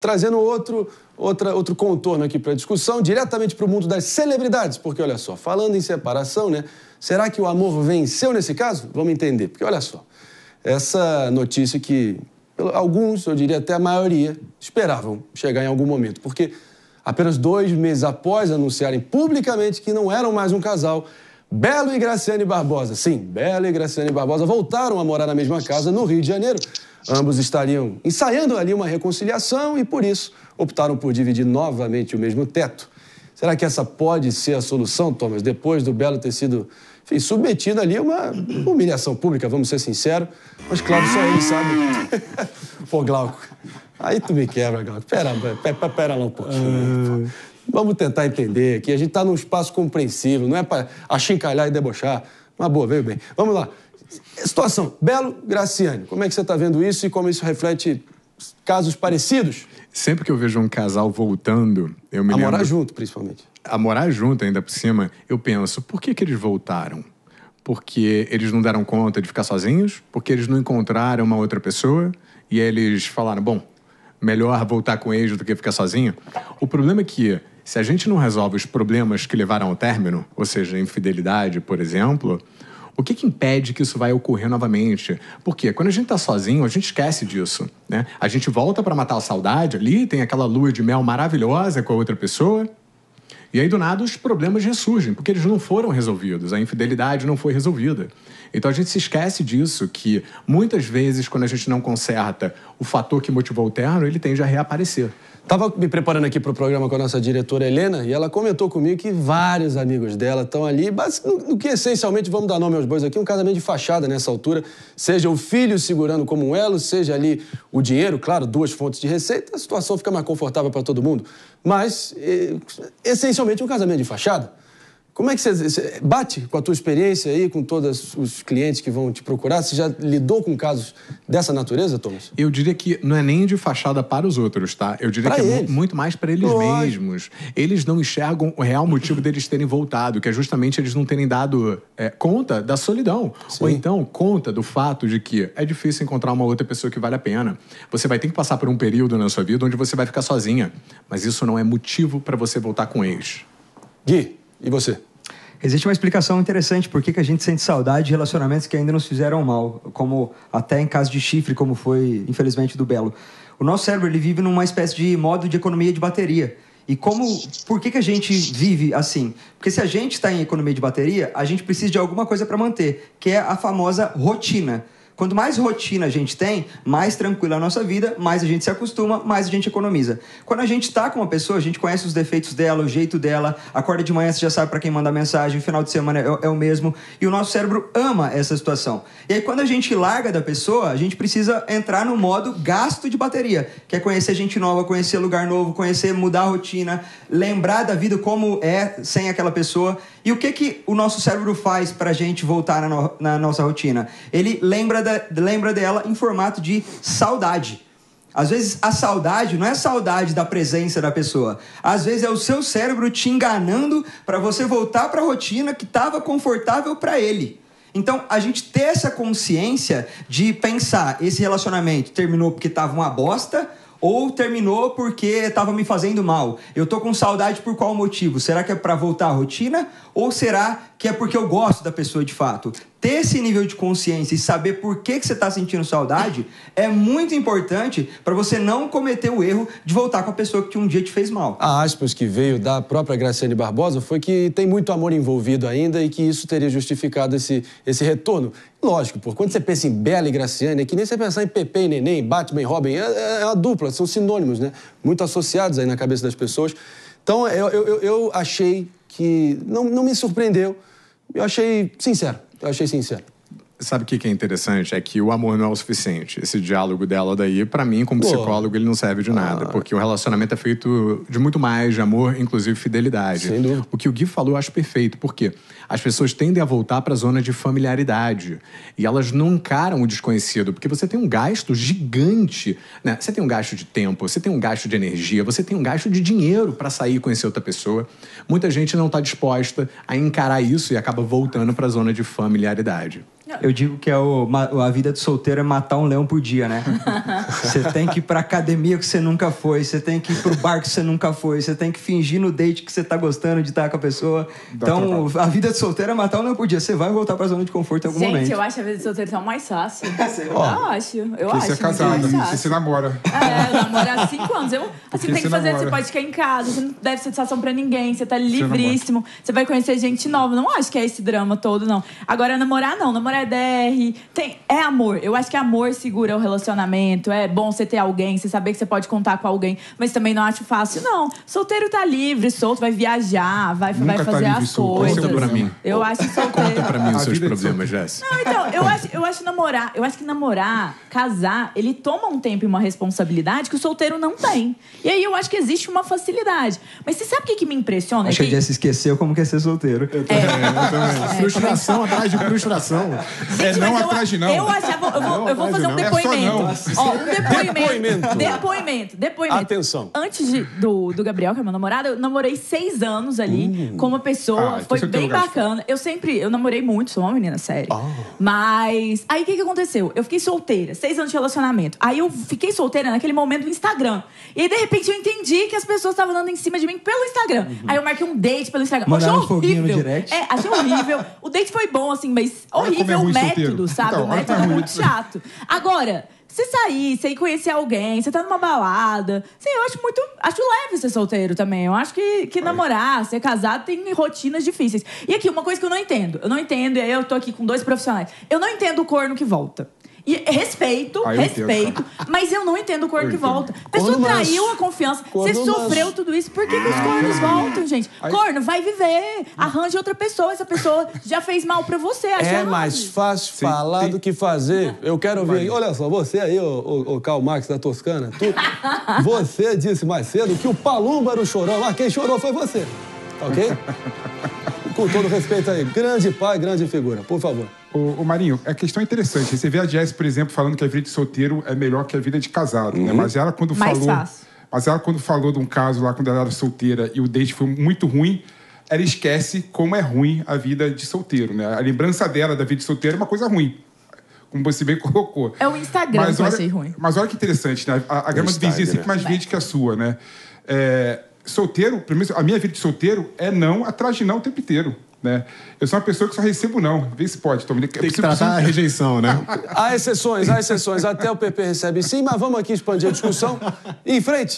Trazendo outro, outra, outro contorno aqui para a discussão, diretamente para o mundo das celebridades, porque olha só, falando em separação, né? Será que o amor venceu nesse caso? Vamos entender, porque olha só, essa notícia que alguns, eu diria até a maioria, esperavam chegar em algum momento, porque apenas dois meses após anunciarem publicamente que não eram mais um casal, Belo e Graciane Barbosa, sim, Belo e Graciane Barbosa voltaram a morar na mesma casa no Rio de Janeiro Ambos estariam ensaiando ali uma reconciliação e, por isso, optaram por dividir novamente o mesmo teto. Será que essa pode ser a solução, Thomas, depois do Belo ter sido enfim, submetido ali a uma humilhação pública, vamos ser sinceros? Mas, claro, só ele sabe. Pô, Glauco, aí tu me quebra, Glauco. Pera, pera, pera lá um pouquinho. Né? É. Vamos tentar entender que a gente está num espaço compreensível, não é para achincalhar e debochar. Uma boa, veio bem. Vamos lá. Situação, Belo Graciane, como é que você está vendo isso e como isso reflete casos parecidos? Sempre que eu vejo um casal voltando, eu me a lembro... morar junto, principalmente. A morar junto, ainda por cima, eu penso, por que, que eles voltaram? Porque eles não deram conta de ficar sozinhos? Porque eles não encontraram uma outra pessoa? E eles falaram, bom, melhor voltar com eles do que ficar sozinho? O problema é que, se a gente não resolve os problemas que levaram ao término, ou seja, infidelidade, por exemplo, o que, que impede que isso vai ocorrer novamente? Porque quando a gente está sozinho, a gente esquece disso. Né? A gente volta para matar a saudade ali, tem aquela lua de mel maravilhosa com a outra pessoa, e aí, do nada, os problemas ressurgem, porque eles não foram resolvidos, a infidelidade não foi resolvida. Então a gente se esquece disso, que muitas vezes, quando a gente não conserta o fator que motivou o terno, ele tende a reaparecer. Estava me preparando aqui para o programa com a nossa diretora Helena e ela comentou comigo que vários amigos dela estão ali, mas no que essencialmente, vamos dar nome aos bois aqui, um casamento de fachada nessa altura, seja o filho segurando como um elo, seja ali o dinheiro, claro, duas fontes de receita, a situação fica mais confortável para todo mundo. Mas, eh, essencialmente, especialmente um casamento de fachada. Como é que você, bate com a tua experiência aí, com todos os clientes que vão te procurar? Você já lidou com casos dessa natureza, Thomas? Eu diria que não é nem de fachada para os outros, tá? Eu diria pra que é eles. é muito mais para eles Lógico. mesmos. Eles não enxergam o real motivo deles terem voltado, que é justamente eles não terem dado é, conta da solidão. Sim. Ou então conta do fato de que é difícil encontrar uma outra pessoa que vale a pena. Você vai ter que passar por um período na sua vida onde você vai ficar sozinha. Mas isso não é motivo para você voltar com eles. Gui, e você? Existe uma explicação interessante por que, que a gente sente saudade de relacionamentos que ainda nos fizeram mal, como até em caso de chifre, como foi, infelizmente, do Belo. O nosso cérebro ele vive numa espécie de modo de economia de bateria. E como, por que, que a gente vive assim? Porque se a gente está em economia de bateria, a gente precisa de alguma coisa para manter, que é a famosa rotina. Quanto mais rotina a gente tem, mais tranquila a nossa vida, mais a gente se acostuma, mais a gente economiza. Quando a gente tá com uma pessoa, a gente conhece os defeitos dela, o jeito dela, acorda de manhã, você já sabe para quem manda mensagem, final de semana é, é o mesmo, e o nosso cérebro ama essa situação. E aí, quando a gente larga da pessoa, a gente precisa entrar no modo gasto de bateria, que é conhecer gente nova, conhecer lugar novo, conhecer, mudar a rotina, lembrar da vida como é sem aquela pessoa. E o que, que o nosso cérebro faz para a gente voltar na, no, na, nossa rotina? Ele lembra, da, lembra dela em formato de saudade. Às vezes a saudade não é saudade da presença da pessoa. Às vezes é o seu cérebro te enganando para você voltar para a rotina que estava confortável para ele. Então, a gente ter essa consciência de pensar, esse relacionamento terminou porque estava uma bosta, ou terminou porque estava me fazendo mal? Eu tô com saudade por qual motivo? Será que é para voltar à rotina? Ou será que é porque eu gosto da pessoa de fato? Ter esse nível de consciência e saber por que, que você está sentindo saudade é muito importante para você não cometer o erro de voltar com a pessoa que um dia te fez mal. A aspas que veio da própria Graciane Barbosa foi que tem muito amor envolvido ainda e que isso teria justificado esse, esse retorno. Lógico, porque Quando você pensa em Bela e Graciane, é que nem você pensar em Pepe e Neném, Batman e Robin. É, é, é uma dupla, são sinônimos, né? Muito associados aí na cabeça das pessoas. Então, eu, eu, eu achei que... Não, não me surpreendeu. Eu achei sincero. Eu achei sincero. Sabe o que, é interessante? É que o amor não é o suficiente. Esse diálogo dela daí, para mim, como Pô. psicólogo, ele não serve de nada. Ah. Porque o relacionamento é feito de muito mais de amor, inclusive fidelidade. Sem dúvida. O que o Gui falou eu acho perfeito. porque As pessoas tendem a voltar para a zona de familiaridade. E elas não encaram o desconhecido. Porque você tem um gasto gigante. Né? Você tem um gasto de tempo, você tem um gasto de energia, você tem um gasto de dinheiro para sair e conhecer outra pessoa. Muita gente não está disposta a encarar isso e acaba voltando para a zona de familiaridade. Eu digo que é o, a vida de solteiro é matar um leão por dia, né? Você tem que ir pra academia que você nunca foi, você tem que ir pro bar que você nunca foi, você tem que fingir no date que você tá gostando de estar com a pessoa. então, a vida de solteiro é matar um leão por dia. Você vai voltar pra zona de conforto em algum Gente, momento. Gente, eu acho a vida de solteiro tão mais fácil. eu acho. Eu acho. Você é casada, você se namora. É, eu há cinco anos. Eu, assim, tem que fazer, você pode ficar em casa, você não deve satisfação pra ninguém, você tá livríssimo, você, você vai conhecer gente nova. Não acho que é esse drama todo, não. Agora, namorar, não. Namorar é DR. Tem, é amor. Eu acho que amor segura o relacionamento. É bom você ter alguém, você saber que você pode contar com alguém. Mas também não acho fácil, não. Solteiro tá livre, solto, vai viajar, vai, Nunca vai tá fazer tá livre, as solto. coisas. Conta pra mim. Eu acho solteiro. Conta pra mim os seus é problemas, Jess. Não, então, eu acho, eu acho namorar, eu acho que namorar, casar, ele toma um tempo e uma responsabilidade que o solteiro não tem. E aí eu acho que existe uma facilidade. Mas você sabe o que, que me impressiona? Acho que a Jess esqueceu como que é ser solteiro. É, eu também, é. eu também. É. Frustração atrás de frustração. É Gente, é não eu, atrás de não. Eu achava. Eu vou, não eu vou fazer um é depoimento. É Ó, um depoimento. Depoimento. Depoimento. depoimento. Atenção. Antes de, do, do Gabriel, que é meu namorado, eu namorei seis anos ali uh, com uma pessoa. Ah, então foi bem bacana. Eu sempre. Eu namorei muito, sou uma menina séria. Ah. Mas. Aí o que, que aconteceu? Eu fiquei solteira, seis anos de relacionamento. Aí eu fiquei solteira naquele momento no Instagram. E aí, de repente, eu entendi que as pessoas estavam andando em cima de mim pelo Instagram. Uhum. Aí eu marquei um date pelo Instagram. Mandaram achei horrível. Um no direct. É, achei horrível. o date foi bom, assim, mas é horrível o é ruim método, solteiro. sabe? Então, o é método tá é muito chato. Agora, você sair sem conhecer alguém, você tá numa balada. Sim, eu acho muito. Acho leve ser solteiro também. Eu acho que, que namorar, ser casado, tem rotinas difíceis. E aqui, uma coisa que eu não entendo. Eu não entendo, e aí eu tô aqui com dois profissionais. Eu não entendo o corno que volta. E respeito, ah, respeito. Entendo. Mas eu não entendo o corno que volta. A pessoa traiu a confiança. você sofreu tudo isso. Por que, que os ah, cornos é. voltam, gente? Aí... Corno, vai viver. Arranje outra pessoa. Essa pessoa já fez mal pra você. É mais fácil sim, falar sim. do que fazer. Eu quero ouvir. Olha só, você aí, o, o, Karl Marx da Toscana, tu, você disse mais cedo que o Palumba era o chorão. Ah, quem chorou foi você. Ok? Com todo respeito aí. Grande pai, grande figura. Por favor. O, Marinho, a questão é interessante. Você vê a Jess, por exemplo, falando que a vida de solteiro é melhor que a vida de casado. Né? Uhum. Né? Mas ela, quando Mais falou. Fácil. Mas ela, quando falou de um caso lá, quando ela era solteira e o date foi muito ruim, ela esquece como é ruim a vida de solteiro. Né? A lembrança dela da vida de solteiro é uma coisa ruim. Como você bem colocou. É o Instagram mas que olha, eu achei ruim. Mas olha que interessante, né? A, a grama do vizinho é sempre mais verde que a sua, né? É, solteiro, primeiro, a minha vida de solteiro é não atrás de não o tempo inteiro. Né? Eu sou uma pessoa que só recebo não. Vê se pode, Tom. Tem que tratar preciso... a rejeição, né? há exceções, há exceções. Até o PP recebe sim, mas vamos aqui expandir a discussão. em frente.